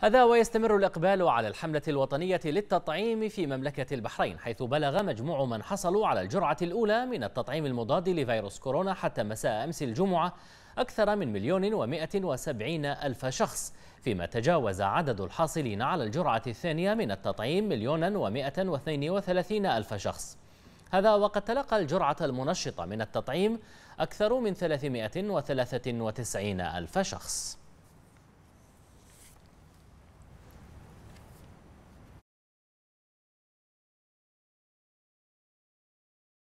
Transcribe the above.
هذا ويستمر الإقبال على الحملة الوطنية للتطعيم في مملكة البحرين حيث بلغ مجموع من حصلوا على الجرعة الأولى من التطعيم المضاد لفيروس كورونا حتى مساء أمس الجمعة أكثر من مليون ومائة وسبعين ألف شخص فيما تجاوز عدد الحاصلين على الجرعة الثانية من التطعيم مليونا ومائة واثنين وثلاثين ألف شخص هذا وقد تلقى الجرعة المنشطة من التطعيم أكثر من وتسعين ألف شخص